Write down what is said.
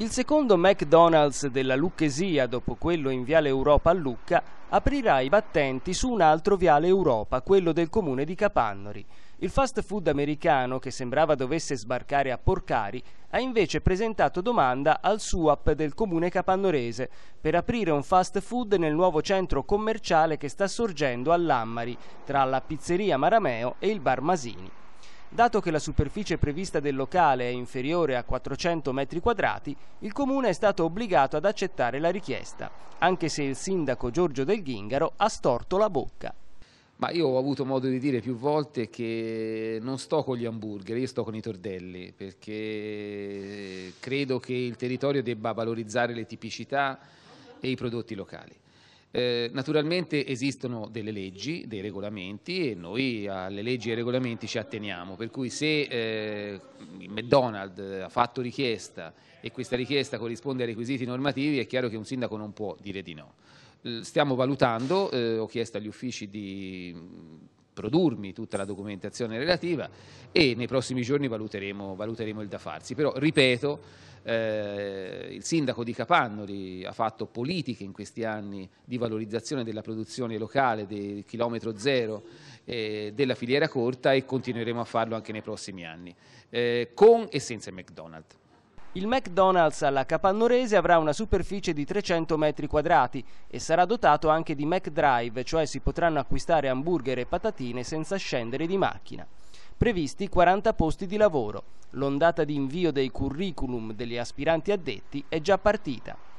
Il secondo McDonald's della Lucchesia, dopo quello in Viale Europa a Lucca, aprirà i battenti su un altro Viale Europa, quello del comune di Capannori. Il fast food americano, che sembrava dovesse sbarcare a Porcari, ha invece presentato domanda al SUAP del comune capannorese per aprire un fast food nel nuovo centro commerciale che sta sorgendo a Lammari, tra la pizzeria Marameo e il bar Masini. Dato che la superficie prevista del locale è inferiore a 400 metri quadrati, il Comune è stato obbligato ad accettare la richiesta, anche se il sindaco Giorgio Del Ghingaro ha storto la bocca. Ma io ho avuto modo di dire più volte che non sto con gli hamburger, io sto con i tordelli, perché credo che il territorio debba valorizzare le tipicità e i prodotti locali. Eh, naturalmente esistono delle leggi, dei regolamenti e noi alle leggi e ai regolamenti ci atteniamo, per cui se eh, McDonald's ha fatto richiesta e questa richiesta corrisponde ai requisiti normativi è chiaro che un sindaco non può dire di no. Stiamo valutando, eh, ho chiesto agli uffici di produrmi tutta la documentazione relativa e nei prossimi giorni valuteremo, valuteremo il da farsi. Però, ripeto, eh, il sindaco di Capannoli ha fatto politiche in questi anni di valorizzazione della produzione locale, del chilometro zero, eh, della filiera corta e continueremo a farlo anche nei prossimi anni, eh, con e senza McDonald's. Il McDonald's alla Capannorese avrà una superficie di 300 metri quadrati e sarà dotato anche di McDrive, cioè si potranno acquistare hamburger e patatine senza scendere di macchina. Previsti 40 posti di lavoro. L'ondata di invio dei curriculum degli aspiranti addetti è già partita.